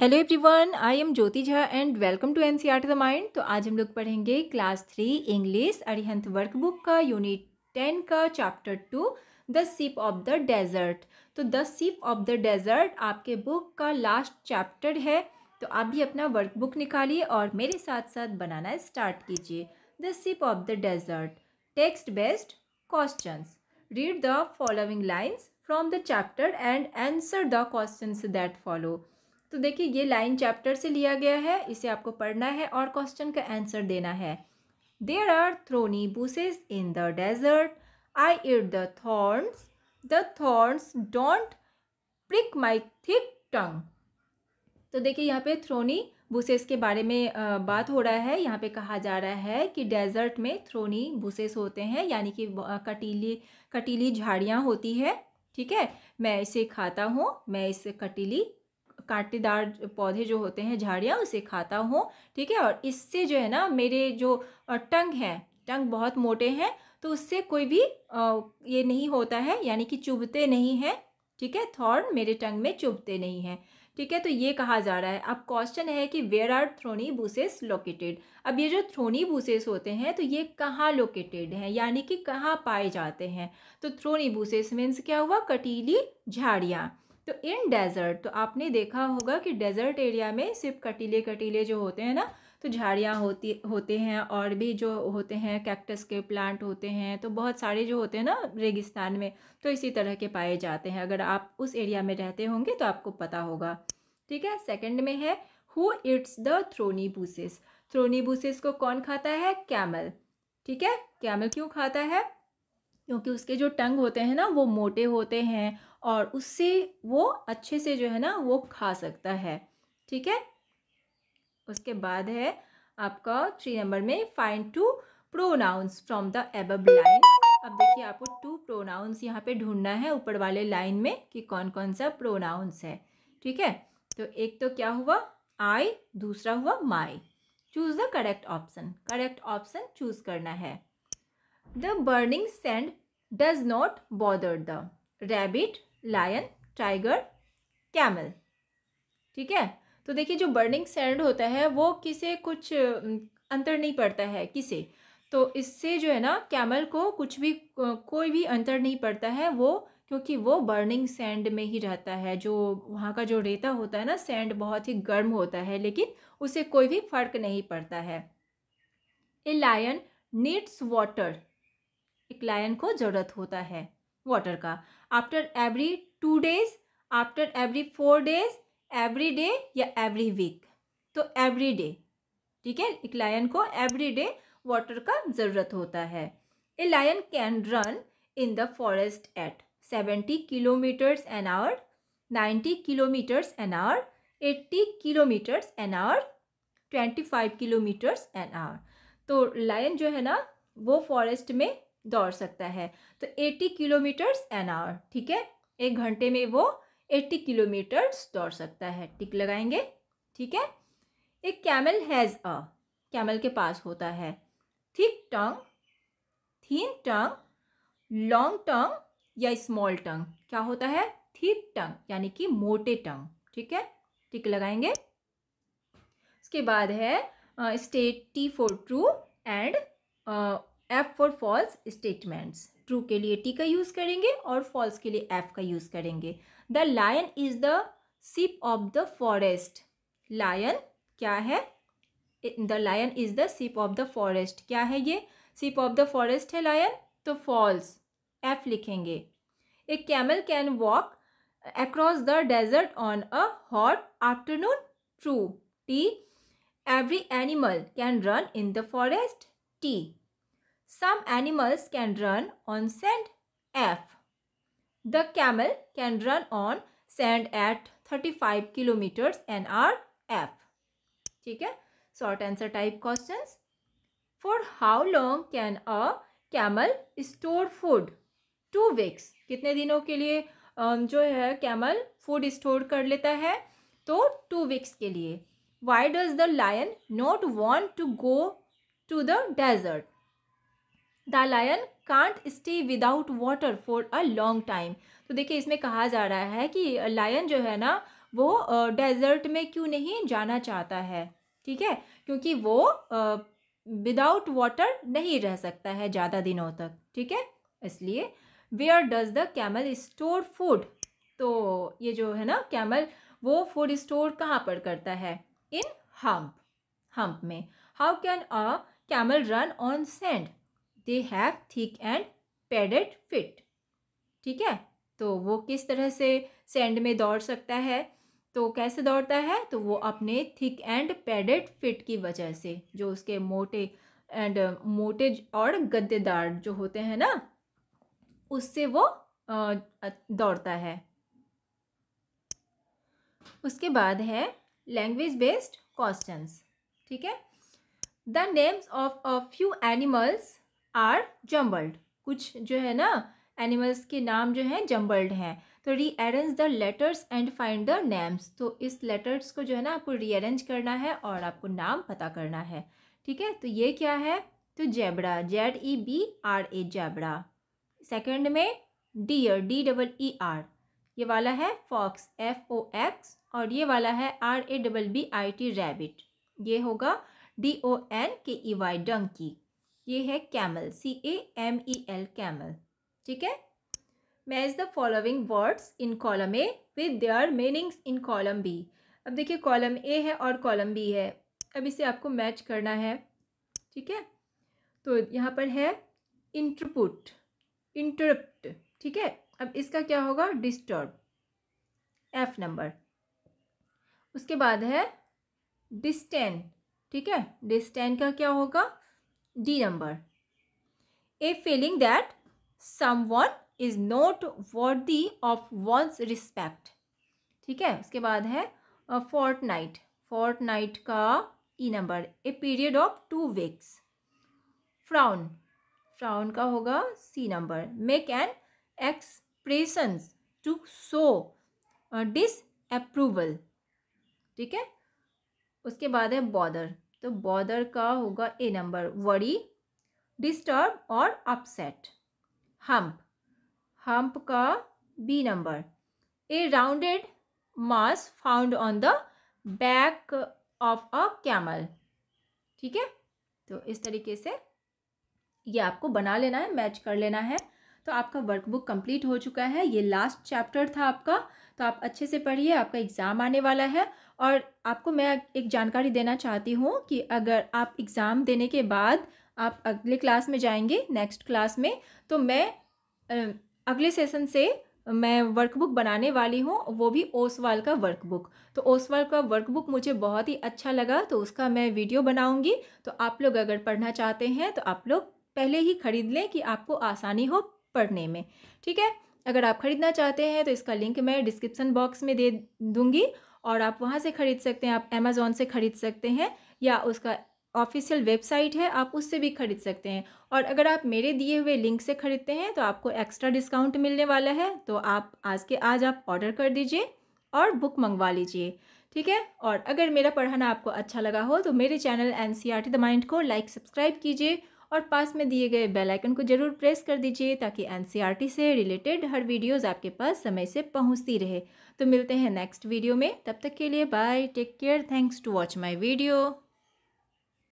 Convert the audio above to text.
Hello everyone I am Jyoti Jha and welcome to N C R the mind तो आज हम लोग पढ़ेंगे class three English Arihant workbook का यूनिट टेन का chapter two the ship of the desert तो the ship of the desert आपके book का लास्ट चैप्टर है तो आप भी अपना वर्कबुक निकालिए और मेरे साथ साथ बनाना स्टार्ट कीजिए the ship of the desert text based question read the following lines from the chapter and answer the question that follow तो देखिए ये लाइन चैप्टर से लिया गया है इसे आपको पढ़ना है और क्वेश्चन का आंसर देना है there are thorny bushes in the desert I eat the thorns the thorns don't prick my thick tongue तो देखिए यहाँ पे थ्रोनी बुसेस के बारे में बात हो रहा है यहाँ पे कहा जा रहा है कि डेजर्ट में थ्रोनी बुसेस होते हैं यानी कि कटीली कटीली झाड़ियाँ होती है ठीक है मैं इसे खाता हूँ मैं इस कटीली कांटेदार पौधे जो होते हैं झाड़ियाँ उसे खाता हूँ ठीक है और इससे जो है ना मेरे जो टंग हैं टंग बहुत मोटे हैं तो उससे कोई भी ये नहीं होता है यानी कि चुभते नहीं हैं ठीक है थॉर्न मेरे टंग में चुभते नहीं हैं ठीक है तो ये कहा जा रहा है अब क्वेश्चन है कि where are thorny bushes located अब ये जो थ्रोनी बूसेस होते हैं तो ये कहाँ लोकेटेड हैं यानी कि कहाँ पाए जाते हैं तो थ्रोनी बूसेस मीन्स क्या हुआ कटीली झाड़ियाँ तो इन डेजर्ट तो आपने देखा होगा कि डेजर्ट एरिया में सिर्फ कटीले कटीले जो होते हैं ना तो झाड़ियाँ होती होते हैं और भी जो होते हैं कैक्टस के प्लांट होते हैं तो बहुत सारे जो होते हैं ना रेगिस्तान में तो इसी तरह के पाए जाते हैं अगर आप उस एरिया में रहते होंगे तो आपको पता होगा ठीक है सेकंड में है who eats the thorny bushes thorny bushes को कौन खाता है कैमल ठीक है कैमल क्यों खाता है क्योंकि उसके जो टंग होते हैं ना वो मोटे होते हैं और उससे वो अच्छे से जो है ना वो खा सकता है ठीक है उसके बाद है आपका थ्री नंबर में find two pronouns from the above line अब देखिए आपको टू प्रोनाउंस यहाँ पे ढूंढना है ऊपर वाले लाइन में कि कौन कौन सा प्रोनाउंस है ठीक है तो एक तो क्या हुआ आई दूसरा हुआ my choose the correct option correct option choose करना है The burning sand does not bother the rabbit, lion, tiger, camel. ठीक है तो देखिए जो बर्निंग सैंड होता है वो किसे कुछ अंतर नहीं पड़ता है किसे तो इससे जो है ना कैमल को कुछ भी कोई भी अंतर नहीं पड़ता है वो क्योंकि वो बर्निंग सैंड में ही रहता है जो वहाँ का जो रेता होता है ना सैंड बहुत ही गर्म होता है लेकिन उसे कोई भी फर्क नहीं पड़ता है ए लायन नीड्स वाटर एक लायन को ज़रूरत होता है वाटर का after every two days after every four days every day या एवरी वीक तो एवरी डे ठीक है एक लायन को एवरी डे वाटर का ज़रूरत होता है a lion can run in the forest at seventy kilometres an hour ninety kilometres an hour eighty kilometres an hour twenty five kilometres an hour तो lion जो है ना वो फॉरेस्ट में दौड़ सकता है तो 80 किलोमीटर्स एन आवर ठीक है एक घंटे में वो 80 किलोमीटर्स दौड़ सकता है टिक लगाएंगे ठीक है एक कैमल हैज़ अ कैमल के पास होता है थिक टंग थीन टंग लॉन्ग टंग या स्मॉल टंग क्या होता है थिक टंग यानी कि मोटे टंग ठीक है टिक लगाएंगे उसके बाद है state T for true and F for false statements true के लिए टी का यूज़ करेंगे और फॉल्स के लिए एफ का यूज़ करेंगे the lion is the ship of the forest lion क्या है the lion is the ship of the forest क्या है ये सिप ऑफ द फॉरेस्ट है लायन तो फॉल्स एफ लिखेंगे a camel can walk across the desert on a hot afternoon true T every animal can run in the forest T some animals can run on on F the camel can run on on eight thirty five kilometres an hour F ठीक है short answer type question for how long can a camel store food two weeks कितने दिनों के लिए जो है camel food store कर लेता है तो टू वीक्स के लिए why does the lion not want to go to the desert the lion can't stay without water for a long time तो देखिए इसमें कहा जा रहा है कि लायन जो है ना वो डेजर्ट में क्यों नहीं जाना चाहता है ठीक है क्योंकि वो विदाउट वाटर नहीं रह सकता है ज़्यादा दिनों तक ठीक है इसलिए where does the camel store food तो ये जो है ना कैमल वो फूड स्टोर कहाँ पर करता है इन हम्प हम्प में how can a camel run on sand they have thick and padded feet ठीक है तो वो किस तरह से सैंड में दौड़ सकता है तो कैसे दौड़ता है तो वो अपने थिक एंड पेडेड फिट की वजह से जो उसके मोटे एंड मोटे और गद्देदार जो होते हैं ना उससे वो दौड़ता है उसके बाद है लैंग्वेज बेस्ड क्वेश्चंस ठीक है the names of a few animals are jumbled कुछ जो है ना एनिमल्स के नाम जो हैं जम्बल्ड हैं तो rearrange the letters and find the names तो इस लेटर्स को जो है ना आपको रीअरेंज करना है और आपको नाम पता करना है ठीक है तो ये क्या है तो zebra Z E B R A zebra second में deer D double E R ये वाला है फॉक्स एफ ओ एक्स और ये वाला है R A double B I T rabbit ये होगा डी ओ एन के ई वाई डंकी ये है camel C A M E L camel ठीक है match the following words in column A with their meanings in column B अब देखिए column A है और कॉलम बी है अब इसे आपको मैच करना है ठीक है तो यहाँ पर है इंटरपुट इंटरप्ट ठीक है अब इसका क्या होगा डिस्टर्ब एफ नंबर उसके बाद है डिस्टेन ठीक है डिस्टेन का क्या होगा D number a feeling that someone is not worthy of one's respect ठीक है उसके बाद है फोर्थ नाइट फोर्थ नाइट का E number a period of two weeks frown frown का होगा C number make an expressions to show disapproval ठीक है उसके बाद है बॉर्डर तो बॉदर का होगा ए नंबर वरी डिस्टर्ब और अपसेट हम्प हम्प का B number a rounded mass found on the back of a camel ठीक है तो इस तरीके से ये आपको बना लेना है मैच कर लेना है तो आपका वर्कबुक कंप्लीट हो चुका है ये लास्ट चैप्टर था आपका तो आप अच्छे से पढ़िए आपका एग्ज़ाम आने वाला है और आपको मैं एक जानकारी देना चाहती हूँ कि अगर आप एग्ज़ाम देने के बाद आप अगले क्लास में जाएंगे नेक्स्ट क्लास में तो मैं अगले सेशन से मैं वर्कबुक बनाने वाली हूँ वो भी ओसवाल का वर्कबुक तो ओसवाल का वर्कबुक मुझे बहुत ही अच्छा लगा तो उसका मैं वीडियो बनाऊँगी तो आप लोग अगर पढ़ना चाहते हैं तो आप लोग पहले ही ख़रीद लें कि आपको आसानी हो पढ़ने में ठीक है अगर आप ख़रीदना चाहते हैं तो इसका लिंक मैं डिस्क्रिप्सन बॉक्स में दे दूँगी और आप वहाँ से ख़रीद सकते हैं आप अमेज़ोन से ख़रीद सकते हैं या उसका ऑफिशियल वेबसाइट है आप उससे भी खरीद सकते हैं और अगर आप मेरे दिए हुए लिंक से ख़रीदते हैं तो आपको एक्स्ट्रा डिस्काउंट मिलने वाला है तो आप आज के आज आप ऑर्डर कर दीजिए और बुक मंगवा लीजिए ठीक है और अगर मेरा पढ़ाना आपको अच्छा लगा हो तो मेरे channel N C R T the mind को लाइक सब्सक्राइब कीजिए और पास में दिए गए बेल आइकन को जरूर प्रेस कर दीजिए ताकि एनसीईआरटी e से रिलेटेड हर वीडियोस आपके पास समय से पहुंचती रहे तो मिलते हैं नेक्स्ट वीडियो में तब तक के लिए bye take care thanks to watch my video